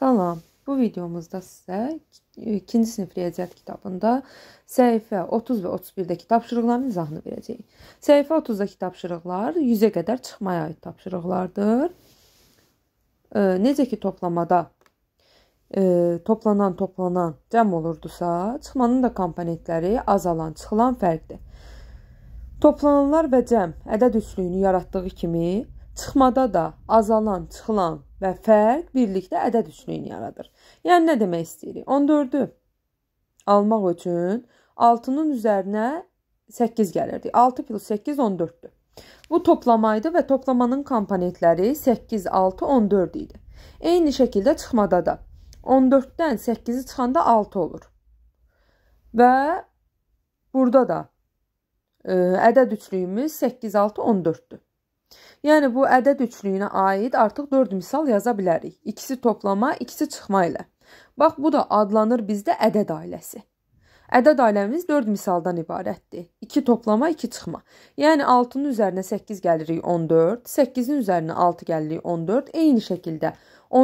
Salam. Bu videomuzda sizə e, 2-ci sinif riyaziyyat kitabında səhifə 30 və 31-dəki tapşırıqların izahını verəcəyik. Səhifə 30-dakı tapşırıqlar 100-ə qədər çıxmaya aid tapşırıqlardır. E, necə ki toplamada e, toplanan toplanan cəm olurdusa, çıxmanın da komponentləri azalan, çıxılan fərqdir. Toplananlar və cəm ədəd üçlüyünü yaratdığı kimi, çıxmada da azalan, çıxılan və fərq birlikdə ədəd üçlüyünü yaradır. Yəni nə demək istəyirik? 14-ü almaq üçün 6-nın üzərinə 8 gəlirdi. 6 plus 8 14-dür. Bu toplamaydı və toplamanın komponentləri 8, 6, 14 idi. Eyni şəkildə çıxmada da 14-dən 8-i çıxanda 6 olur. Və burada da ə, e, ədəd üçlüyümüz 8, 6, 14-dür. Yəni bu ədəd üçlüyünə aid artıq 4 misal yaza bilərik. İkisi toplama, ikisi çıxma ilə. Bax bu da adlanır bizdə ədəd ailəsi. Ədəd ailəmiz 4 misaldan ibarətdir. 2 toplama, 2 çıxma. Yəni 6-nın üzərinə 8 gəlirik 14, 8-in üzərinə 6 gəlirik 14. Eyni şəkildə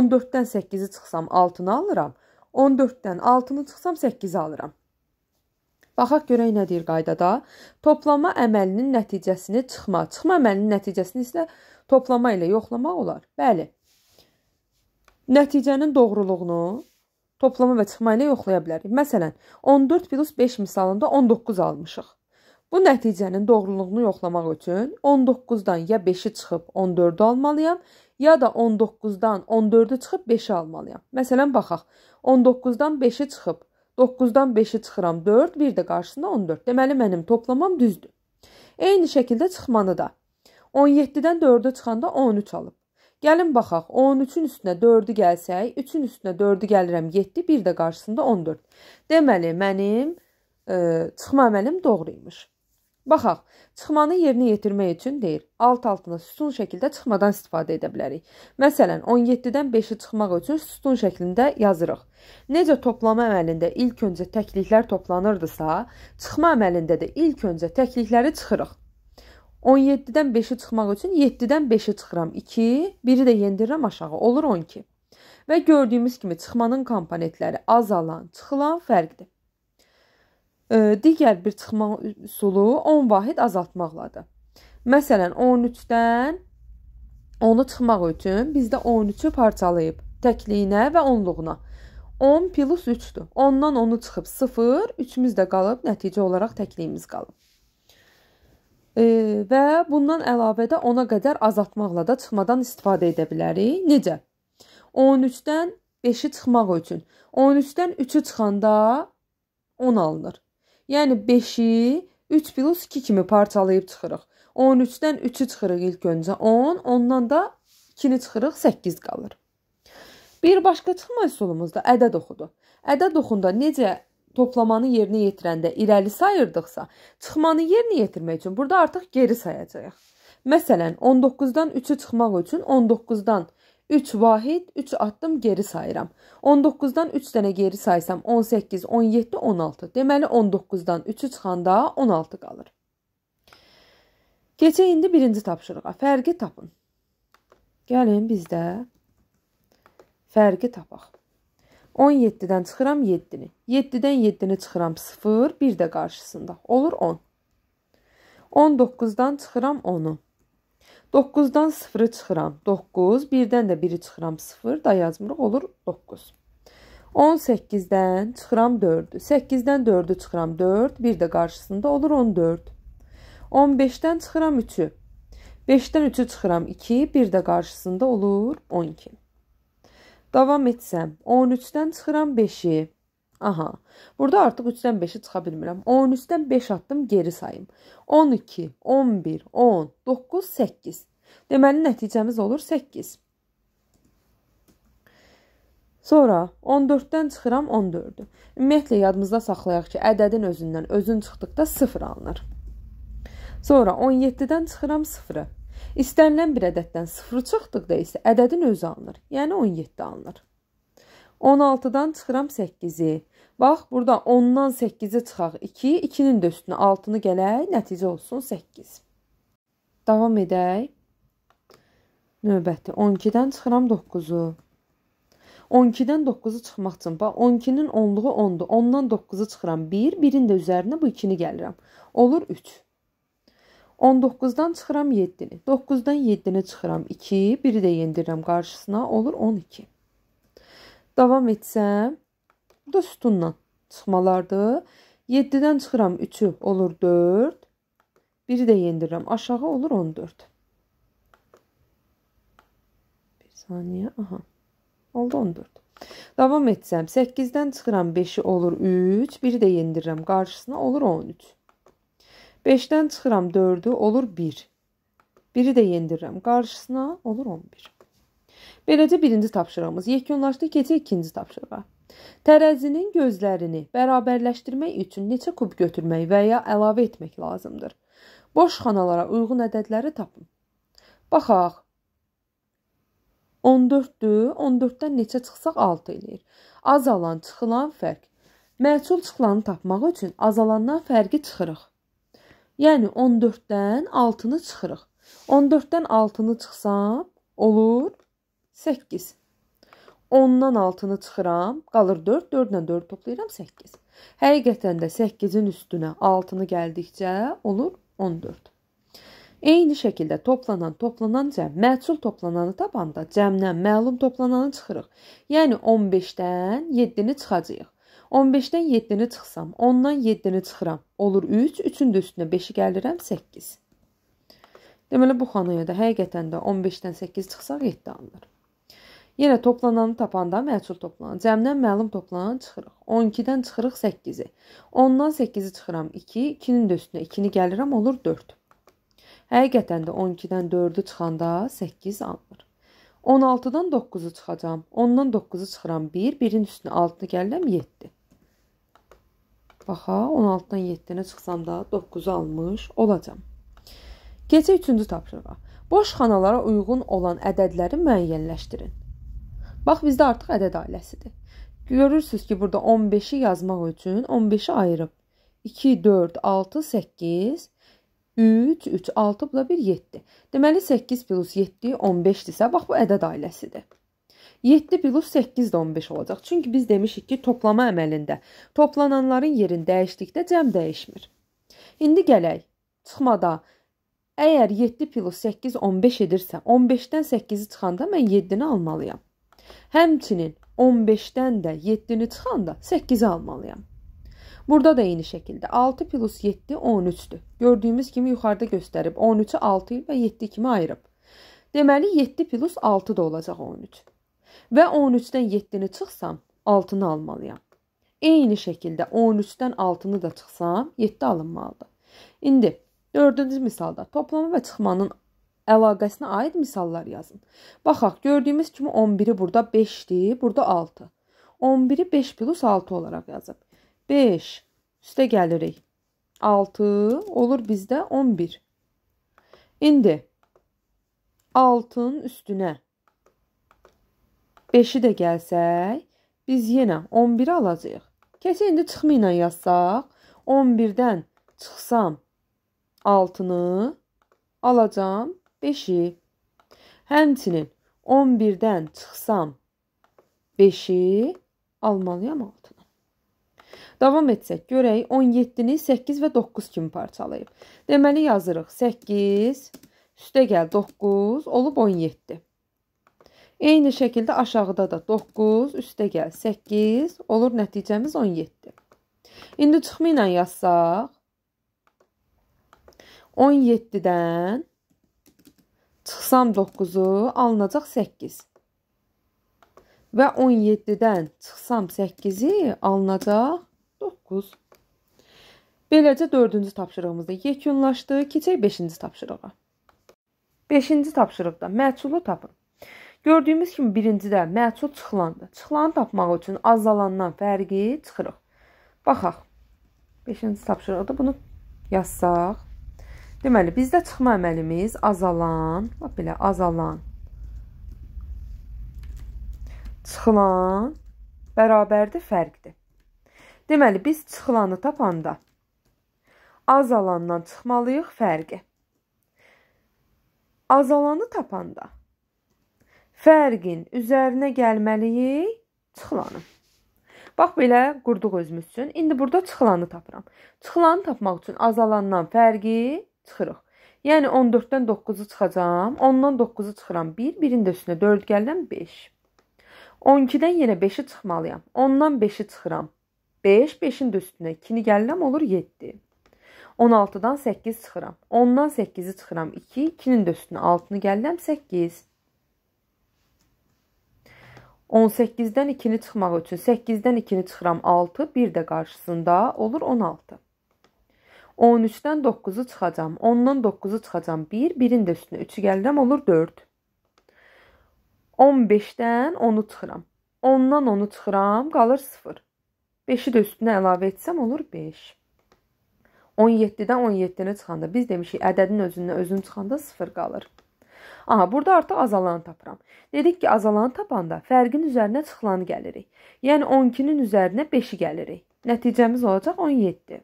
14-dən 8-i çıxsam 6-nı alıram. 14-dən 6-nı çıxsam 8-i alıram. Baxaq görək nə deyir qaydada. Toplama əməlinin nəticəsini çıxma, çıxma əməlinin nəticəsini isə toplama ilə yoxlamaq olar. Bəli. Nəticənin doğruluğunu toplama və çıxma ilə yoxlaya bilərik. Məsələn, 14 plus 5 misalında 19 almışıq. Bu nəticənin doğruluğunu yoxlamaq üçün 19-dan ya 5-i çıxıb 14-ü almalıyam, ya da 19-dan 14-ü çıxıb 5-i almalıyam. Məsələn, baxaq. 19-dan 5-i çıxıb 9-dan 5-i çıxıram 4, bir də qarşısında 14. Deməli mənim toplamam düzdür. Eyni şəkildə çıxmanı da. 17-dən 4-ə çıxanda 13 alıb. Gəlin baxaq. 13-ün üstünə 4-ü gəlsək, 3-ün üstünə 4-ü gəlirəm 7, bir də qarşısında 14. Deməli mənim ə, e, çıxma əməlim doğru imiş. Baxaq, çıxmanı yerinə yetirmək üçün deyir, alt-altına sütun şəkildə çıxmadan istifadə edə bilərik. Məsələn, 17-dən 5-i çıxmaq üçün sütun şəklində yazırıq. Necə toplama əməlində ilk öncə təkliklər toplanırdısa, çıxma əməlində də ilk öncə təklikləri çıxırıq. 17-dən 5-i çıxmaq üçün 7-dən 5-i çıxıram 2, biri də yendirirəm aşağı, olur 12. Və gördüyümüz kimi çıxmanın komponentləri azalan, çıxılan fərqdir digər bir çıxma üsulu 10 vahid azaltmaqladır. Məsələn, 13-dən 10-u çıxmaq üçün bizdə 13-ü parçalayıb təkliyinə və onluğuna. 10 plus 3-dür. 10-dan 10-u çıxıb 0, 3-ümüz də qalıb, nəticə olaraq təkliyimiz qalıb. E, və bundan əlavə də 10-a qədər azaltmaqla da çıxmadan istifadə edə bilərik. Necə? 13-dən 5-i çıxmaq üçün. 13-dən 3-ü çıxanda 10 alınır. Yəni 5-i 3 plus 2 kimi parçalayıb çıxırıq. 13-dən 3-ü çıxırıq ilk öncə 10, ondan da 2-ni çıxırıq 8 qalır. Bir başqa çıxma üsulumuz da ədəd oxudur. Ədəd oxunda necə toplamanı yerinə yetirəndə irəli sayırdıqsa, çıxmanı yerinə yetirmək üçün burada artıq geri sayacağıq. Məsələn, 19-dan 3-ü çıxmaq üçün 19-dan 3 3 vahid, 3 addım geri sayıram. 19-dan 3 dənə geri saysam 18, 17, 16. Deməli 19-dan 3-ü çıxanda 16 qalır. Keçək indi birinci tapşırığa. Fərqi tapın. Gəlin bizdə fərqi tapaq. 17-dən çıxıram 7-ni. 7-dən 7-ni çıxıram 0, bir də qarşısında. Olur 10. 19-dan çıxıram 10-u. 9-dan 0-ı çıxıram. 9, 1-dən də 1-i çıxıram 0, da yazmırıq, olur 9. 18-dən çıxıram 4-ü. 8-dən 4-ü çıxıram 4, bir də qarşısında olur 14. 15-dən çıxıram 3-ü. 5-dən 3-ü çıxıram 2, bir də qarşısında olur 12. Davam etsəm, 13-dən çıxıram 5-i. Aha. Burada artıq 3-dən 5-i çıxa bilmirəm. 13-dən 5 addım geri sayım. 12, 11, 10, 9, 8. Deməli nəticəmiz olur 8. Sonra 14-dən çıxıram 14-ü. Ümumiyyətlə yadımızda saxlayaq ki, ədədin özündən özün çıxdıqda 0 alınır. Sonra 17-dən çıxıram 0-ı. İstənilən bir ədəddən 0 çıxdıqda isə ədədin özü alınır. Yəni 17 alınır. 16-dan çıxıram 8-i. Bax, burada 10-dan 8-i çıxaq 2, 2-nin də üstünə 6-nı gələk, nəticə olsun 8. Davam edək. Növbəti 12-dən çıxıram 9-u. 12-dən 9-u çıxmaq üçün bax 12-nin 10-luğu 10-dur. 10-dan 9-u çıxıram 1, 1-in də üzərinə bu 2-ni gəlirəm. Olur 3. 19-dan çıxıram 7-ni. 9-dan 7-ni çıxıram 2, 1-i də yendirirəm qarşısına, olur 12. Davam etsəm, bu da sütunla çıxmalardır. 7-dən çıxıram 3-ü olur 4. 1-i də yendirirəm. Aşağı olur 14. Bir saniyə. Aha. Oldu 14. Davam etsəm 8-dən çıxıram 5-i olur 3. 1-i də yendirirəm. Qarşısına olur 13. 5-dən çıxıram 4-ü olur 1. 1-i də yendirirəm. Qarşısına olur 11. Beləcə birinci tapşırığımız yekunlaşdı. Keçək ikinci tapşırığa. Tərəzinin gözlərini bərabərləşdirmək üçün neçə kub götürmək və ya əlavə etmək lazımdır? Boş xanalara uyğun ədədləri tapın. Baxaq. 14-dür. 14-dən neçə çıxsaq 6 eləyir. Azalan, çıxılan fərq. Məhsul çıxılanı tapmaq üçün azalandan fərqi çıxırıq. Yəni 14-dən 6-nı çıxırıq. 14-dən 6-nı çıxsam olur 8. 10-dan 6-nı çıxıram, qalır 4, 4-dən 4 toplayıram 8. Həqiqətən də 8-in üstünə 6-nı gəldikcə olur 14. Eyni şəkildə toplanan toplananca məhsul toplananı tapanda cəmdən məlum toplananı çıxırıq. Yəni 15-dən 7-ni çıxacağıq. 15-dən 7-ni çıxsam, 10-dan 7-ni çıxıram. Olur 3, 3-ün də üstünə 5-i gəlirəm 8. Deməli bu xanaya da həqiqətən də 15-dən 8 çıxsaq 7 alınır. Yenə toplananı tapanda məhsul toplanan, cəmdən məlum toplanan çıxırıq. 12-dən çıxırıq 8-i. 10-dan 8-i çıxıram 2, 2-nin də üstünə 2-ni gəlirəm olur 4. Həqiqətən də 12-dən 4-ü çıxanda 8 alınır. 16-dan 9-u çıxacam. 10-dan 9-u çıxıram 1, 1-in üstünə 6-nı gəlirəm 7. Baxa, 16-dan 7-nə çıxsam da 9-u almış olacam. Gecə 3-cü tapşırığa. Boş xanalara uyğun olan ədədləri müəyyənləşdirin. Bax bizdə artıq ədəd ailəsidir. Görürsüz ki, burada 15-i yazmaq üçün 15-i ayırıb. 2, 4, 6, 8, 3, 3, 6, bu da 1, 7. Deməli, 8 plus 7, 15-dirsə, bax, bu ədəd ailəsidir. 7 plus 8 də 15 olacaq. Çünki biz demişik ki, toplama əməlində toplananların yerini dəyişdikdə cəm dəyişmir. İndi gələk, çıxmada əgər 7 plus 8 15 edirsə, 15-dən 8-i çıxanda mən 7-ni almalıyam. Həmçinin 15-dən də 7-ni çıxanda 8-i almalıyam. Burada da eyni şəkildə 6 plus 7 13-dür. Gördüyümüz kimi yuxarıda göstərib 13-ü 6 və 7 kimi ayırıb. Deməli 7 plus 6 da olacaq 13. Və 13-dən 7-ni çıxsam 6-nı almalıyam. Eyni şəkildə 13-dən 6-nı da çıxsam 7 alınmalıdır. İndi 4-cü misalda toplama və çıxmanın əlaqəsinə aid misallar yazın. Baxaq, gördüyümüz kimi 11-i burada 5-dir, burada 6. 11-i 5 plus 6 olaraq yazıb. 5 üstə gəlirik. 6 olur bizdə 11. İndi 6-nın üstünə 5-i də gəlsək, biz yenə 11-i alacağıq. Kəsə indi çıxma ilə yazsaq, 11-dən çıxsam 6-nı alacağam beşi. Həmçinin 11-dən çıxsam 5-i almalıyam altına. Davam etsək, görək 17-ni 8 və 9 kimi parçalayıb. Deməli yazırıq 8, üstə gəl 9, olub 17. Eyni şəkildə aşağıda da 9, üstə gəl 8, olur nəticəmiz 17. İndi çıxımı ilə yazsaq, 17-dən 9. 99-u alınacaq 8. Və 17-dən çıxsam 8-i alınacaq 9. Beləcə 4-cü tapşırığımızda yekunlaşdı. Keçək 5-ci tapşırığa. 5-ci tapşırıqda məhsulu tapın. Gördüyümüz kimi birincidə məhsul çıxılandı. Çıxılanı tapmaq üçün azalandan fərqi çıxırıq. Baxaq. 5-ci tapşırıqda bunu yazsaq. Deməli, bizdə çıxma əməlimiz azalan, bax belə azalan, çıxılan bərabərdir, fərqdir. Deməli, biz çıxılanı tapanda azalandan çıxmalıyıq fərqi. Azalanı tapanda fərqin üzərinə gəlməliyik çıxılanı. Bax belə qurduq özümüz üçün. İndi burada çıxılanı tapıram. Çıxılanı tapmaq üçün azalandan fərqi çıxırıq. Yəni 14-dən 9-u çıxacam, 10-dan 9-u çıxıram 1, 1-in də üstünə 4 gəlirəm 5. 12-dən yenə 5-i çıxmalıyam. 10-dan 5-i çıxıram. 5, 5-in də üstünə 2-ni gəlirəm, olur 7. 16-dan 8 çıxıram. 10-dan 8-i çıxıram 2, 2-nin də üstünə 6-nı gəlirəm 8. 18-dən 2-ni çıxmaq üçün 8-dən 2-ni çıxıram 6, bir də qarşısında olur 16. 13-dən 9-u çıxacam. 10-dan 9-u çıxacam. 1, 1-in də üstünə 3-ü gəlirəm, olur 4. 15-dən 10-u çıxıram. 10-dan 10-u çıxıram, qalır 0. 5-i də üstünə əlavə etsəm olur 5. 17-dən 17-nə çıxanda biz demişik, ədədin özünə özün çıxanda 0 qalır. Aha, burada artıq azalanı tapıram. Dedik ki, azalanı tapanda fərqin üzərinə çıxılanı gəlirik. Yəni 12-nin üzərinə 5-i gəlirik. Nəticəmiz olacaq 17.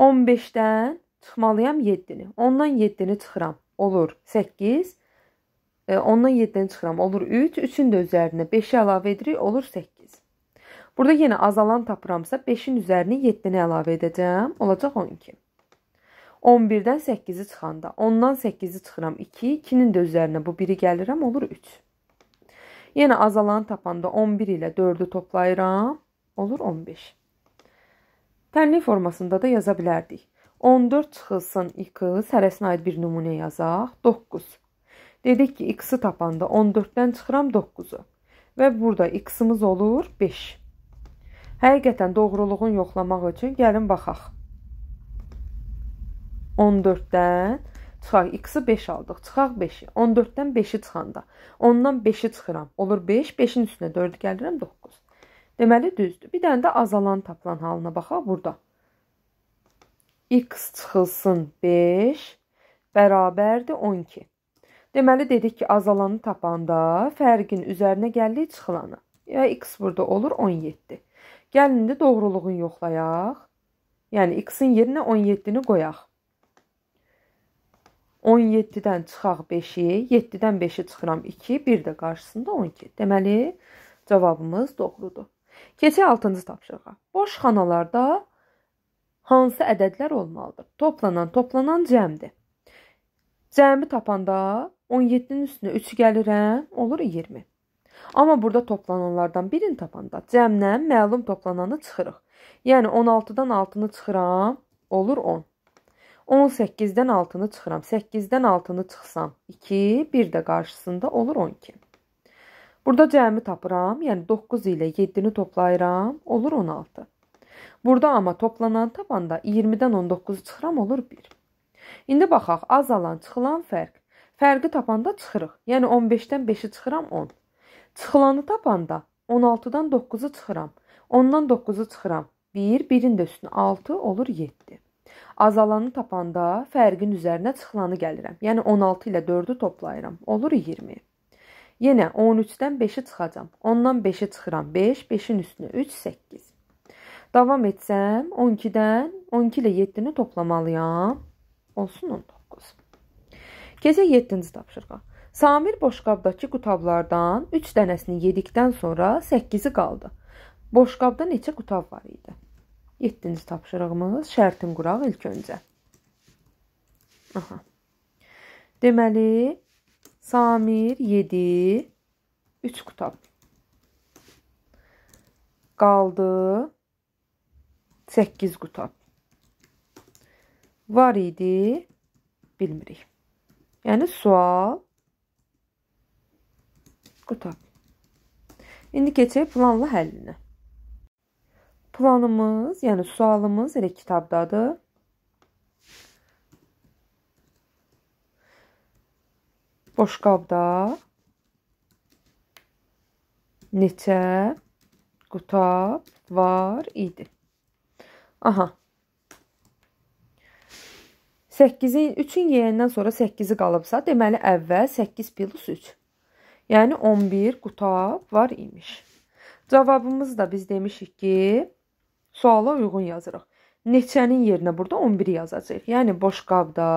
15-dən çıxmalıyam 7-ni. Ondan 7-ni çıxıram. Olur 8. E, ondan 7-ni çıxıram. Olur 3. 3-ün də üzərinə 5-i əlavə edirik. Olur 8. Burada yenə azalan tapıramsa 5-in üzərinə 7-ni əlavə edəcəm. Olacaq 12. 11-dən 8-i çıxanda. Ondan 8-i çıxıram 2. 2-nin də üzərinə bu 1-i gəlirəm. Olur 3. Yenə azalan tapanda 11 ilə 4-ü toplayıram. Olur 15. Tənli formasında da yaza bilərdik. 14 çıxılsın x, sərəsinə aid bir nümunə yazaq, 9. Dedik ki, x-i tapanda 14-dən çıxıram 9-u və burada x-imiz olur 5. Həqiqətən doğruluğunu yoxlamaq üçün gəlin baxaq. 14-dən çıxaq x-i 5 aldıq. Çıxaq 5-i. 14-dən 5-i çıxanda. Ondan 5-i çıxıram. Olur 5. 5-in üstünə 4-ü gəlirəm 9. Deməli düzdür. Bir dənə də azalan tapılan halına baxaq burada. x çıxılsın 5 bərabərdir 12. Deməli dedik ki, azalanı tapanda fərqin üzərinə gəldi çıxılanı. Ya x burada olur 17. Gəlin indi doğruluğunu yoxlayaq. Yəni x-in yerinə 17-ni qoyaq. 17-dən çıxaq 5-i, 7-dən 5-i çıxıram 2, bir də qarşısında 12. Deməli cavabımız doğrudur. Keçək 6-cı tapşırığa. Boş xanalarda hansı ədədlər olmalıdır? Toplanan toplanan cəmdir. Cəmi tapanda 17-nin üstünə 3 gəlirəm, olur 20. Amma burada toplananlardan birini tapanda cəmlə məlum toplananı çıxırıq. Yəni 16-dan 6-nı çıxıram, olur 10. 18-dən 6-nı çıxıram. 8-dən 6-nı çıxsam 2, bir də qarşısında olur 12. Burada cəmi tapıram, yəni 9 ilə 7-ni toplayıram, olur 16. Burada amma toplanan tapanda 20-dən 19-u çıxıram, olur 1. İndi baxaq, azalan, çıxılan fərq. Fərqi tapanda çıxırıq. Yəni 15-dən 5-i çıxıram 10. Çıxılanı tapanda 16-dan 9-u çıxıram. 10-dan 9-u çıxıram. 1, 1-in də üstünə 6 olur 7. Azalanı tapanda fərqin üzərinə çıxılanı gəlirəm. Yəni 16 ilə 4-ü toplayıram. Olur 20. Yenə 13-dən 5-i çıxacam. Ondan 5-i çıxıram. 5, 5-in üstünə 3, 8. Davam etsəm 12-dən 12 ilə 7-ni toplamalıyam. Olsun 19. Keçək 7-ci tapşırığa. Samir boşqabdakı qutablardan 3 dənəsini yedikdən sonra 8-i qaldı. Boşqabda neçə qutab var idi? 7-ci tapşırığımız şərtin quraq ilk öncə. Aha. Deməli, Samir 7 3 qutab qaldı 8 qutab var idi bilmirik. Yəni sual qutab. İndi keçək planla həllinə. Planımız, yəni sualımız elə kitabdadır. boşqabda neçə quta var idi? Aha. 8-in 3-ün yeyəndən sonra 8-i qalıbsa, deməli əvvəl 8 plus 3. Yəni 11 quta var imiş. Cavabımızı da biz demişik ki, suala uyğun yazırıq. Neçənin yerinə burada 11-i yazacağıq. Yəni boşqabda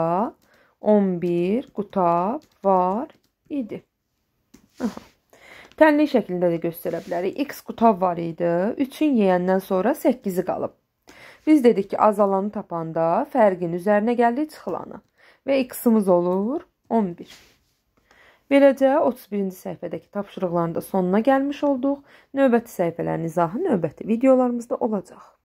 11 qutab var idi. Aha. Tənlik şəklində də göstərə bilərik. X qutab var idi. 3-ün yeyəndən sonra 8-i qalıb. Biz dedik ki, azalanı tapanda fərqin üzərinə gəldi çıxılanı və x-imiz olur 11. Beləcə 31-ci səhifədəki tapşırıqların da sonuna gəlmiş olduq. Növbəti səhifələrin izahı növbəti videolarımızda olacaq.